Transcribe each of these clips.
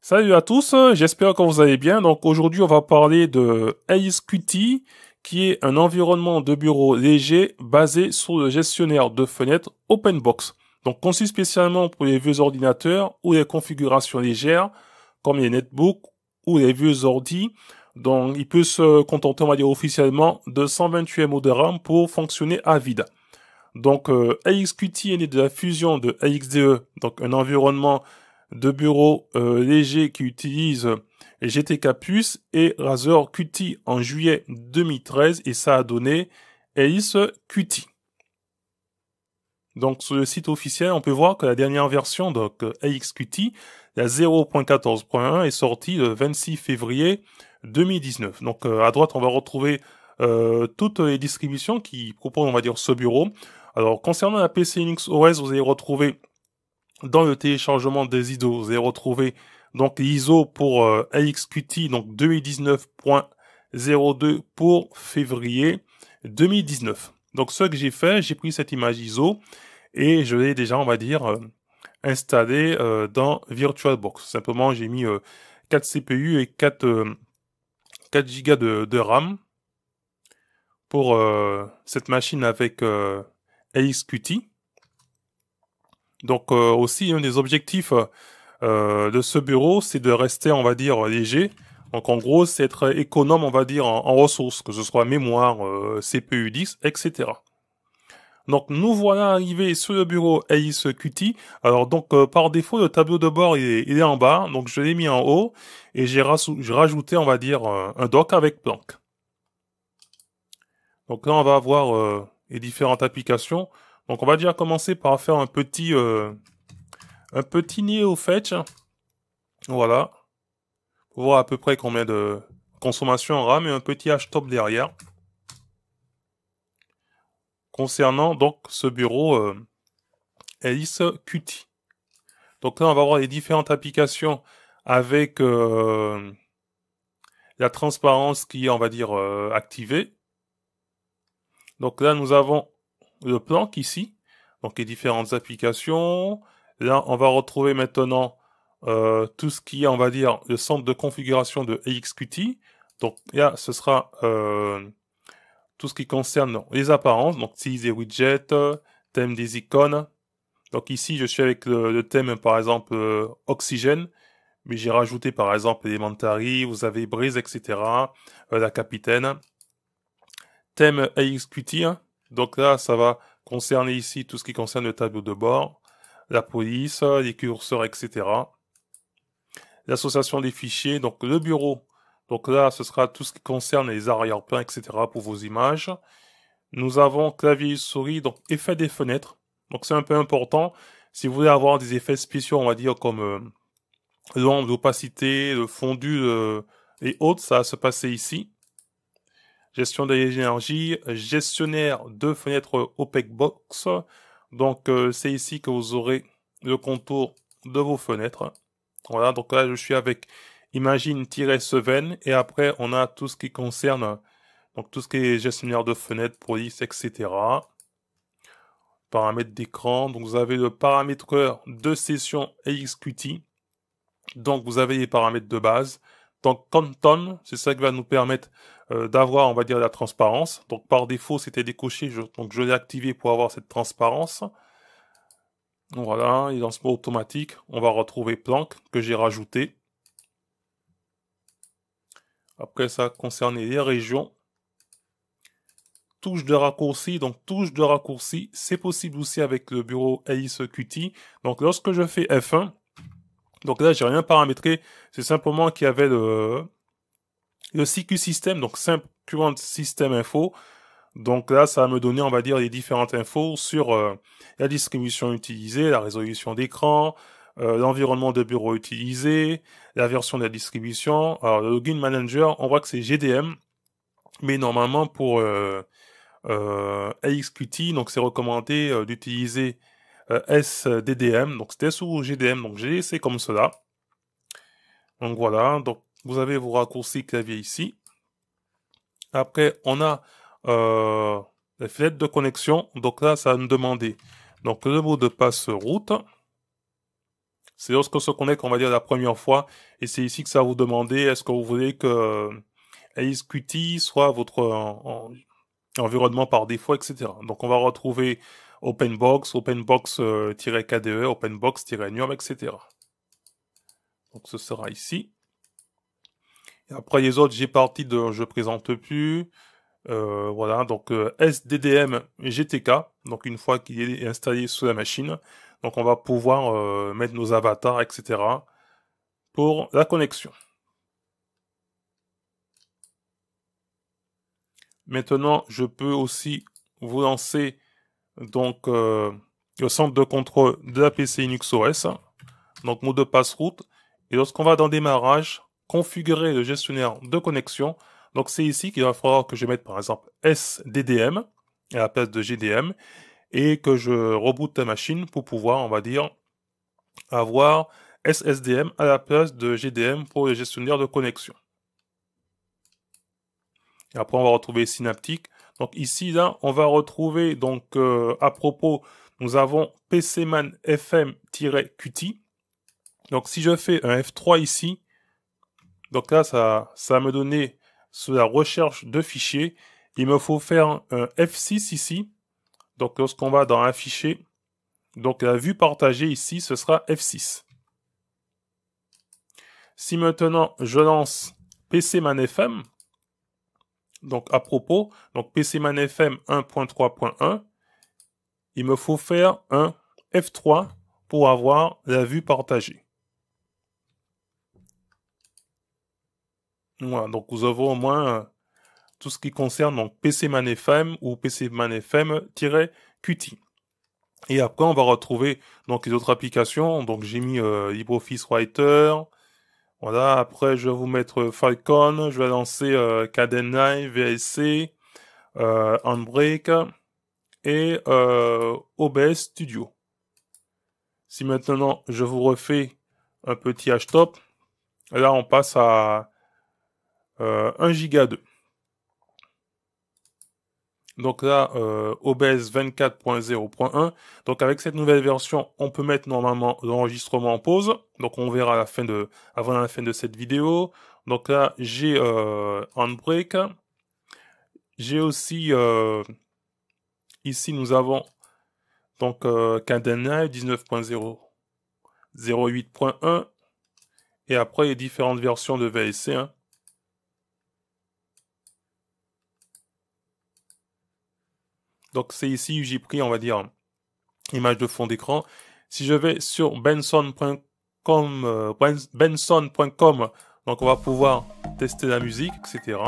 Salut à tous, j'espère que vous allez bien. Donc aujourd'hui, on va parler de AXQT, qui est un environnement de bureau léger basé sur le gestionnaire de fenêtres OpenBox. Donc conçu spécialement pour les vieux ordinateurs ou les configurations légères, comme les netbooks ou les vieux ordi. Donc il peut se contenter, on va dire officiellement, de 128 MO de RAM pour fonctionner à vide. Donc euh, AXQT est né de la fusion de AXDE, donc un environnement deux bureaux euh, légers qui utilisent GTK et Razer Qt en juillet 2013 et ça a donné AX Qt. Donc sur le site officiel, on peut voir que la dernière version, donc euh, QT, la 0.14.1 est sortie le 26 février 2019. Donc euh, à droite, on va retrouver toutes les distributions qui proposent, on va dire, ce bureau. Alors concernant la PC Linux OS, vous allez retrouver dans le téléchargement des ISO. Vous allez retrouver donc ISO pour euh, AXQT, donc 2019.02 pour février 2019. Donc ce que j'ai fait, j'ai pris cette image ISO et je l'ai déjà, on va dire, euh, installée euh, dans VirtualBox. Simplement, j'ai mis 4 CPU et 4, 4 Go de, de, RAM pour cette machine avec AXQT. Donc euh, aussi un des objectifs euh, de ce bureau, c'est de rester, on va dire, léger. Donc en gros, c'est être économe, on va dire, en, ressources, que ce soit mémoire, CPU 10, etc. Donc nous voilà arrivés sur le bureau QT. Alors donc euh, par défaut, le tableau de bord il est, en bas, donc je l'ai mis en haut et j'ai rajouté, on va dire, un doc avec Planck. Donc là, on va avoir les différentes applications. Donc on va déjà commencer par faire un petit euh, un petit nid au fetch. Voilà. Pour voir à peu près combien de consommation en RAM et un petit h derrière. Concernant donc ce bureau euh, Alice Qt. Donc là on va voir les différentes applications avec euh, la transparence qui est on va dire activée. Donc là nous avons le planque ici. Donc les différentes applications. Là, on va retrouver maintenant euh, tout ce qui est, on va dire, le centre de configuration de AXQT. Donc là, ce sera euh, tout ce qui concerne les apparences, donc si des widgets, euh, thème des icônes. Donc ici, je suis avec le, thème, par exemple, oxygène, mais j'ai rajouté, par exemple, Elementary, vous avez Brise, etc., la capitaine. Thème AXQT, hein. Donc là, ça va concerner ici tout ce qui concerne le tableau de bord, la police, les curseurs, etc. L'association des fichiers, donc le bureau. Donc là, ce sera tout ce qui concerne les arrière-plans, etc. pour vos images. Nous avons clavier souris, donc effet des fenêtres. Donc c'est un peu important. Si vous voulez avoir des effets spéciaux, on va dire comme euh, l'ombre, l'opacité, le fondu euh, et autres, ça va se passer ici gestion des énergies, gestionnaire de fenêtres OPEC Box. Donc euh, c'est ici que vous aurez le contour de vos fenêtres. Voilà, donc là je suis avec imagine-seven et après on a tout ce qui concerne donc tout ce qui est gestionnaire de fenêtres, police, etc. Paramètres d'écran, donc vous avez le paramètreur de session XQT. Donc vous avez les paramètres de base, donc Canton, c'est ça qui va nous permettre euh, d'avoir, on va dire, la transparence. Donc par défaut, c'était décoché, donc je l'ai activé pour avoir cette transparence. Voilà, il ce mot automatique. On va retrouver Planck que j'ai rajouté. Après, ça concernait les régions. Touche de raccourci, donc touche de raccourci, c'est possible aussi avec le bureau Qt. Donc lorsque je fais F1, donc là, j'ai rien paramétré. C'est simplement qu'il y avait le, le CQ System, donc simple current system info. Donc là, ça va me donner, on va dire, les différentes infos sur euh, la distribution utilisée, la résolution d'écran, euh, l'environnement de bureau utilisé, la version de la distribution. Alors, le login manager, on voit que c'est GDM, mais normalement pour euh, AXQT, euh, donc c'est recommandé d'utiliser euh, SDDM, euh, donc c'était ou GDM, donc G, c'est comme cela. Donc voilà, donc vous avez vos raccourcis clavier ici. Après, on a euh, la fenêtre de connexion. Donc là, ça va nous demander donc, le mot de passe route. C'est lorsque se connecte, on va dire, la première fois. Et c'est ici que ça va vous demander, est-ce que vous voulez que euh, QT soit votre environnement par défaut, etc. Donc on va retrouver OpenBox, OpenBox-KDE, euh, openbox Num, etc. Donc ce sera ici. après les autres, j'ai parti de je présente plus. Euh, voilà, donc euh, SDDM GTK, donc une fois qu'il est installé sous la machine, donc on va pouvoir mettre nos avatars, etc. pour la connexion. Maintenant, je peux aussi vous lancer donc le euh, centre de contrôle de la PC Linux OS, donc mot de passe route. Et lorsqu'on va dans démarrage, configurer le gestionnaire de connexion. Donc c'est ici qu'il va falloir que je mette par exemple SDDM à la place de GDM et que je reboote la machine pour pouvoir, on va dire, avoir SSDM à la place de GDM pour le gestionnaire de connexion. Et après, on va retrouver Synaptic donc ici, là, on va retrouver donc euh, à propos, nous avons pcmanfm FM-QT. Donc si je fais un F3 ici, donc là, ça, ça va me donner sous la recherche de fichiers. Il me faut faire un F6 ici. Donc lorsqu'on va dans un fichier, donc la vue partagée ici, ce sera F6. Si maintenant je lance PCManFM, donc à propos, donc PCManFM 1.3.1, il me faut faire un F3 pour avoir la vue partagée. Voilà, donc nous avons au moins euh, tout ce qui concerne donc PCManFM ou PCManFM-Qt. Et après, on va retrouver donc les autres applications. Donc j'ai mis euh, LibreOffice Writer, voilà, après je vais vous mettre euh, Falcon, je vais lancer euh, VSC, euh, et euh, OBS Studio. Si maintenant je vous refais un petit H-Top, là on passe à euh, 1 giga donc là, euh, 24.0.1. Donc avec cette nouvelle version, on peut mettre normalement l'enregistrement en pause. Donc on verra à la fin de, avant la fin de cette vidéo. Donc là, j'ai euh, J'ai aussi, euh, ici nous avons donc euh, 19.0, 08.1. Et après, les différentes versions de VSC. Hein. Donc c'est ici j'ai pris, on va dire, image de fond d'écran. Si je vais sur benson.com, euh, ben, donc on va pouvoir tester la musique, etc.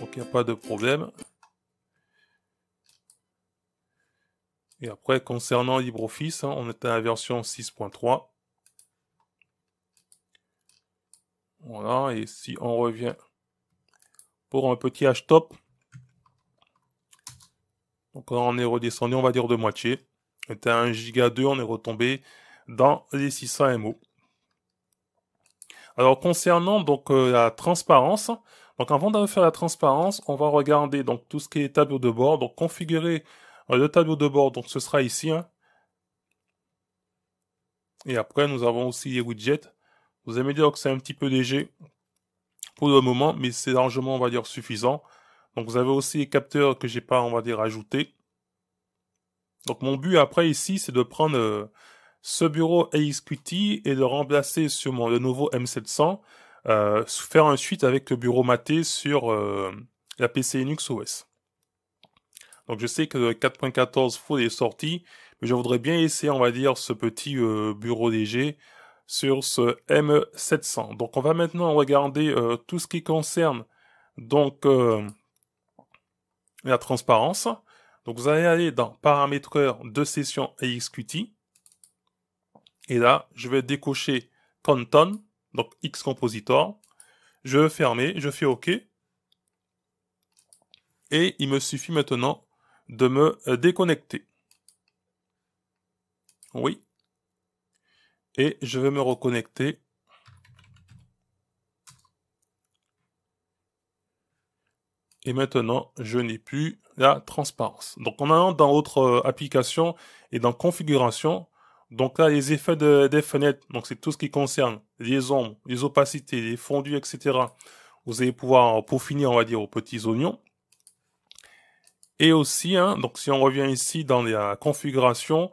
Donc il n'y a pas de problème. Et après, concernant LibreOffice, hein, on est à la version 6.3. Voilà, et si on revient pour un petit h-top, donc on est redescendu, on va dire, de moitié. On était à 1 giga 2, on est retombé dans les 600 MO. Alors concernant donc euh, la transparence, donc avant de faire la transparence, on va regarder donc tout ce qui est tableau de bord. Donc configurer euh, le tableau de bord, donc ce sera ici. Hein. Et après nous avons aussi les widgets. Vous allez dire que c'est un petit peu léger pour le moment, mais c'est largement on va dire suffisant. Donc vous avez aussi les capteurs que j'ai pas, on va dire, ajoutés. Donc mon but après ici, c'est de prendre euh, ce bureau AXQT et de remplacer sur mon, le nouveau M700, euh, faire ensuite avec le bureau Maté sur euh, la PC Linux OS. Donc je sais que 4.14 faut des sorties. mais je voudrais bien essayer, on va dire, ce petit euh, bureau DG sur ce M700. Donc on va maintenant regarder tout ce qui concerne donc la transparence. Donc vous allez aller dans paramètres de session AXQT. Et là, je vais décocher Conton, donc X Compositor. Je ferme, fermer, je fais OK. Et il me suffit maintenant de me euh, déconnecter. Oui. Et je vais me reconnecter et maintenant je n'ai plus la transparence. Donc on a dans autre euh, application et dans configuration, donc là les effets des fenêtres, donc c'est tout ce qui concerne les ombres, les opacités, les fondus, etc. Vous allez pouvoir pour finir, on va dire, aux petits oignons. Et aussi, hein, donc si on revient ici dans la configuration,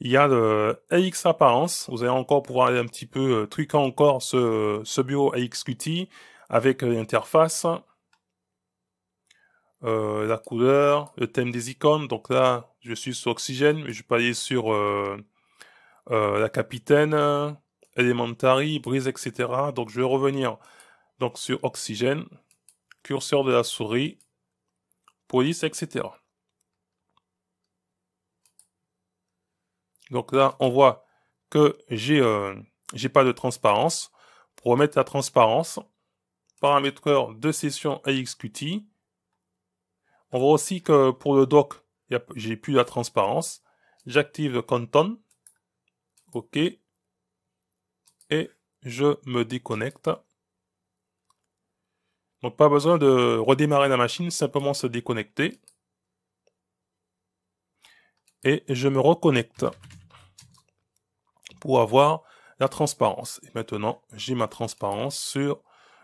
il y a le AX apparence. Vous allez encore pouvoir aller un petit peu euh, truquer encore ce, ce bureau AXQT avec euh, l'interface. Euh, la couleur, le thème des icônes. Donc là, je suis sur Oxygène, mais je pas aller sur euh, euh, la Capitaine, Elementary, Brise, etc. Donc je vais revenir donc sur Oxygène, curseur de la souris, Police, etc. Donc là, on voit que j'ai j'ai pas de transparence. Pour remettre la transparence, paramètre de session AXQT, on voit aussi que pour le dock, j'ai plus la transparence. J'active Canton. OK. Et je me déconnecte. Donc pas besoin de redémarrer la machine, simplement se déconnecter. Et je me reconnecte pour avoir la transparence. Et maintenant, j'ai ma transparence sur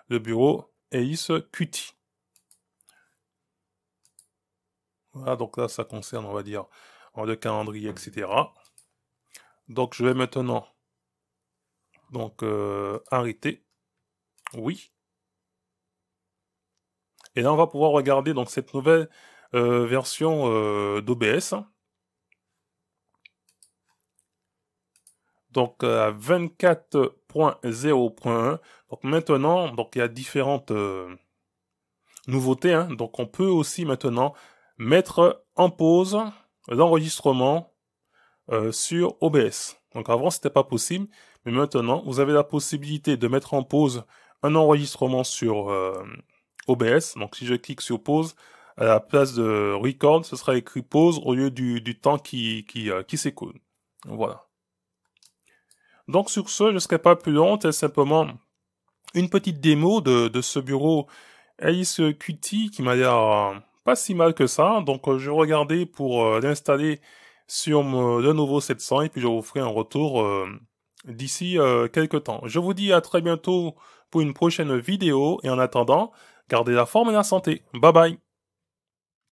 le bureau AIS Qt. donc là, ça concerne, on va dire, le calendrier, etc. Donc, je vais maintenant donc, euh, arrêter. Oui. Et là, on va pouvoir regarder donc, cette nouvelle euh, version euh, d'OBS. donc à 24.0.1. Donc maintenant, donc il y a différentes nouveautés. Hein. Donc on peut aussi maintenant mettre en pause l'enregistrement euh, sur OBS. Donc avant c'était pas possible, mais maintenant vous avez la possibilité de mettre en pause un enregistrement sur euh, OBS. Donc si je clique sur pause, à la place de record, ce sera écrit pause au lieu du, du temps qui, qui, euh, qui s'écoule. Voilà. Donc sur ce, je ne serai pas plus long, c'est simplement une petite démo de, de ce bureau Alice Qt qui m'a l'air pas si mal que ça. Donc euh, je regardais pour euh, l'installer sur euh, le nouveau 700 et puis je vous ferai un retour d'ici quelques temps. Je vous dis à très bientôt pour une prochaine vidéo et en attendant, gardez la forme et la santé. Bye bye